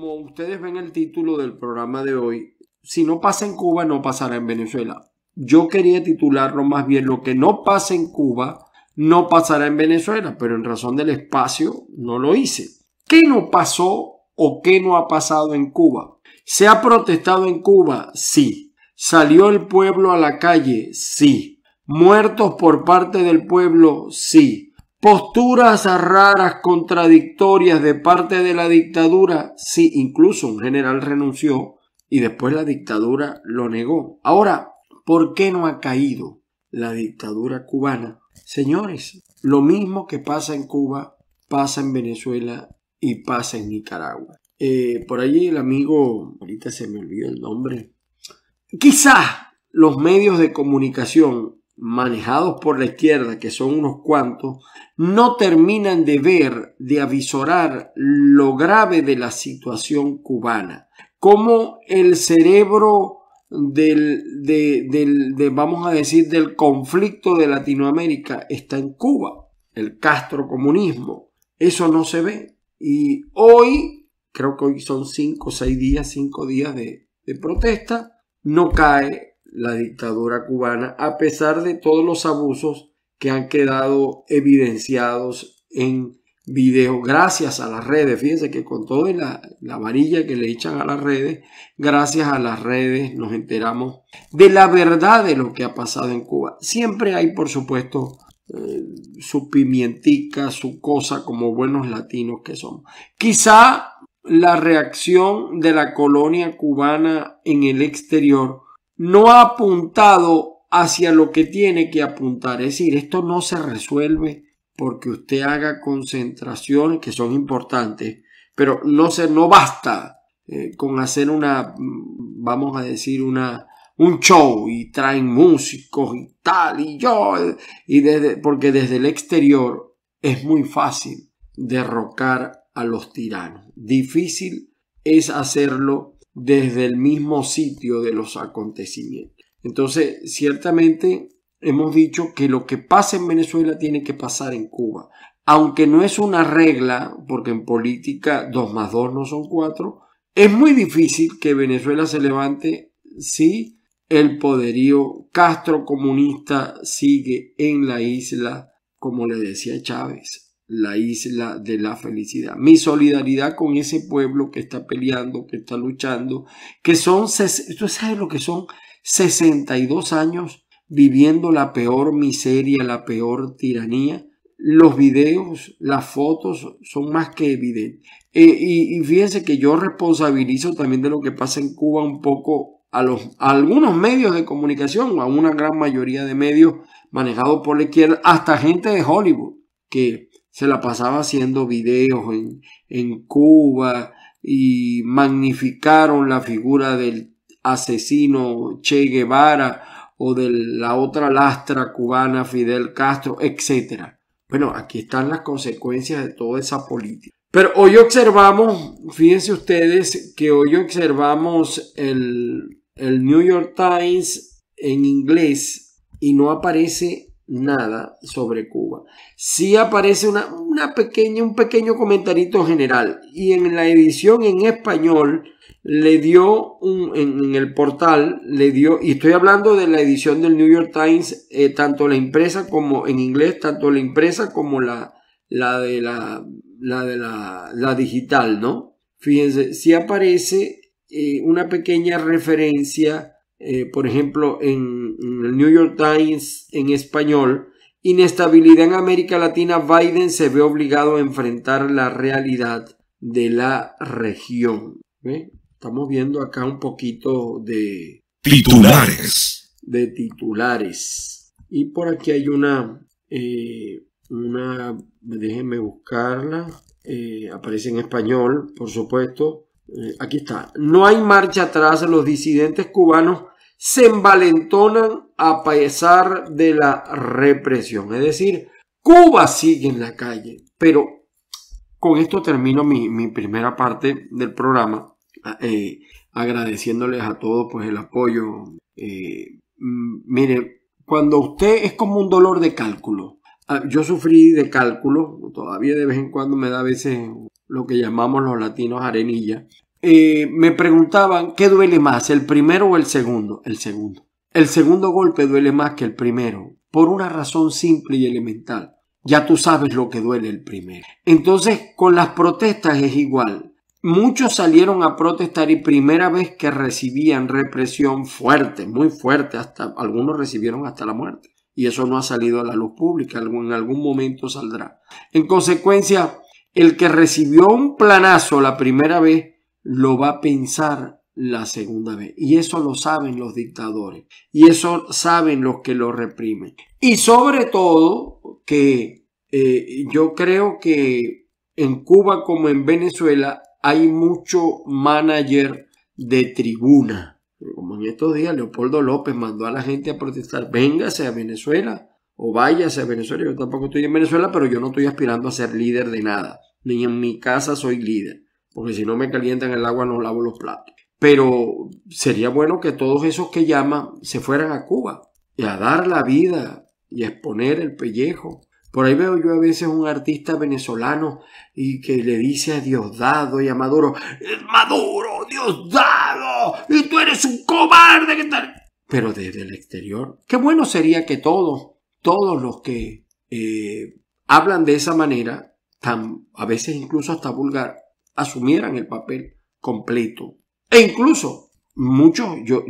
como ustedes ven el título del programa de hoy, si no pasa en Cuba, no pasará en Venezuela. Yo quería titularlo más bien lo que no pasa en Cuba, no pasará en Venezuela, pero en razón del espacio no lo hice. ¿Qué no pasó o qué no ha pasado en Cuba? ¿Se ha protestado en Cuba? Sí. ¿Salió el pueblo a la calle? Sí. ¿Muertos por parte del pueblo? Sí posturas raras, contradictorias de parte de la dictadura. Sí, incluso un general renunció y después la dictadura lo negó. Ahora, ¿por qué no ha caído la dictadura cubana? Señores, lo mismo que pasa en Cuba, pasa en Venezuela y pasa en Nicaragua. Eh, por allí el amigo, ahorita se me olvidó el nombre, quizás los medios de comunicación manejados por la izquierda, que son unos cuantos, no terminan de ver, de avisorar lo grave de la situación cubana. Cómo el cerebro del, vamos a decir, del conflicto de Latinoamérica está en Cuba, el Castro comunismo. Eso no se ve. Y hoy, creo que hoy son cinco, seis días, cinco días de, de protesta, no cae la dictadura cubana, a pesar de todos los abusos que han quedado evidenciados en video gracias a las redes. Fíjense que con toda la, varilla que le echan a las redes, gracias a las redes nos enteramos de la verdad de lo que ha pasado en Cuba. Siempre hay, por supuesto, eh, su pimientica, su cosa como buenos latinos que somos. Quizá la reacción de la colonia cubana en el exterior no ha apuntado hacia lo que tiene que apuntar. Es decir, esto no se resuelve porque usted haga concentraciones que son importantes, pero no se no basta eh, con hacer una mm, vamos a decir una un show y traen músicos y tal y yo eh, y desde porque desde el exterior es muy fácil derrocar a los tiranos. Difícil es hacerlo desde el mismo sitio de los acontecimientos. Entonces, ciertamente hemos dicho que lo que pasa en Venezuela tiene que pasar en Cuba. Aunque no es una regla, porque en política dos más dos no son cuatro, es muy difícil que Venezuela se levante si el poderío Castro comunista sigue en la isla, como le decía Chávez la isla de la felicidad. Mi solidaridad con ese pueblo que está peleando, que está luchando, que son, tú sabes lo que son 62 años viviendo la peor miseria, la peor tiranía. Los videos, las fotos son más que evidentes. Eh, y, fíjense que yo responsabilizo también de lo que pasa en Cuba un poco a, los, a algunos medios de comunicación, a una gran mayoría de medios manejados por la izquierda, hasta gente de Hollywood, que se la pasaba haciendo videos en, Cuba y magnificaron la figura del asesino Che Guevara o de la otra lastra cubana Fidel Castro, etc. Bueno, aquí están las consecuencias de toda esa política. Pero hoy observamos, fíjense ustedes, que hoy observamos el, el New York Times en inglés y no aparece nada sobre Cuba. Sí aparece una, una pequeña, un pequeño comentarito general y en la edición en español le dio un, en, el portal, le dio, y estoy hablando de la edición del New York Times, eh, tanto la impresa como en inglés, tanto la impresa como la, la de la, la, de la, digital, ¿no? Fíjense, si sí aparece eh, una pequeña referencia eh, por ejemplo, en, el New York Times en español, inestabilidad en América Latina, Biden se ve obligado a enfrentar la realidad de la región. Estamos viendo acá un poquito de titulares. De titulares. Y por aquí hay una, eh, una, déjenme buscarla. Eh, aparece en español, por supuesto. Eh, aquí está, no hay marcha atrás, los disidentes cubanos se envalentonan a pesar de la represión. Es decir, Cuba sigue en la calle, pero con esto termino mi, primera parte del programa, eh, agradeciéndoles a todos pues, el apoyo. Eh, mire, cuando usted es como un dolor de cálculo, ah, yo sufrí de cálculo, todavía de vez en cuando me da a veces lo que llamamos los latinos arenilla, eh, me preguntaban qué duele más, el primero o el segundo. El segundo. El segundo golpe duele más que el primero, por una razón simple y elemental. Ya tú sabes lo que duele el primero. Entonces, con las protestas es igual. Muchos salieron a protestar y primera vez que recibían represión fuerte, muy fuerte, hasta algunos recibieron hasta la muerte. Y eso no ha salido a la luz pública, en algún momento saldrá. En consecuencia, el que recibió un planazo la primera vez lo va a pensar la segunda vez. Y eso lo saben los dictadores. Y eso saben los que lo reprimen. Y sobre todo que eh, yo creo que en Cuba como en Venezuela hay mucho manager de tribuna. Como en estos días Leopoldo López mandó a la gente a protestar, véngase a Venezuela o váyase a Venezuela. Yo tampoco estoy en Venezuela, pero yo no estoy aspirando a ser líder de nada. Ni en mi casa soy líder, porque si no me calientan el agua no lavo los platos. Pero sería bueno que todos esos que llaman se fueran a Cuba y a dar la vida y a exponer el pellejo. Por ahí veo yo a veces un artista venezolano y que le dice a Diosdado y a Maduro, Maduro, Diosdado, y tú eres un cobarde, ¿qué tal? Pero desde el exterior, qué bueno sería que todo todos los que eh, hablan de esa manera, tan, a veces incluso hasta vulgar, asumieran el papel completo. E incluso muchos, yo,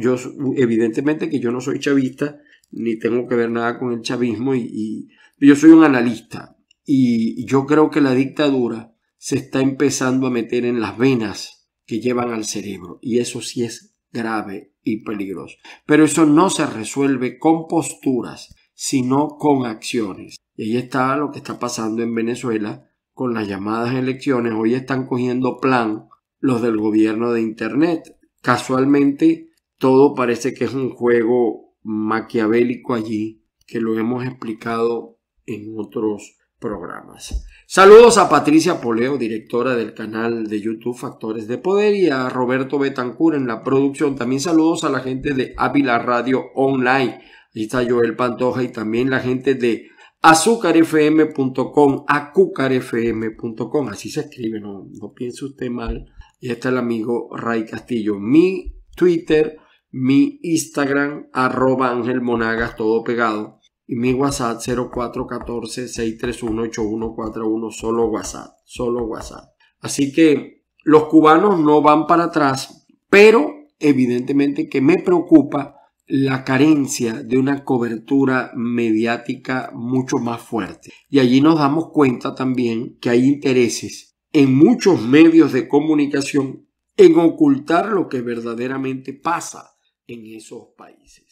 evidentemente que yo no soy chavista, ni tengo que ver nada con el chavismo, y yo soy un analista. Y yo creo que la dictadura se está empezando a meter en las venas que llevan al cerebro. Y eso sí es grave y peligroso. Pero eso no se resuelve con posturas sino con acciones. Y ahí está lo que está pasando en Venezuela con las llamadas elecciones. Hoy están cogiendo plan los del gobierno de Internet. Casualmente, todo parece que es un juego maquiavélico allí, que lo hemos explicado en otros programas. Saludos a Patricia Poleo, directora del canal de YouTube Factores de Poder y a Roberto Betancur en la producción. También saludos a la gente de Ávila Radio Online. Ahí está Joel Pantoja y también la gente de azúcarfm.com, acucarfm.com, así se escribe, no, no piense usted mal. Y está el amigo Ray Castillo. Mi Twitter, mi Instagram, arroba Ángel Monagas, todo pegado. Y mi WhatsApp 0414-631-8141, solo WhatsApp, solo WhatsApp. Así que los cubanos no van para atrás, pero evidentemente que me preocupa la carencia de una cobertura mediática mucho más fuerte. Y allí nos damos cuenta también que hay intereses en muchos medios de comunicación en ocultar lo que verdaderamente pasa en esos países.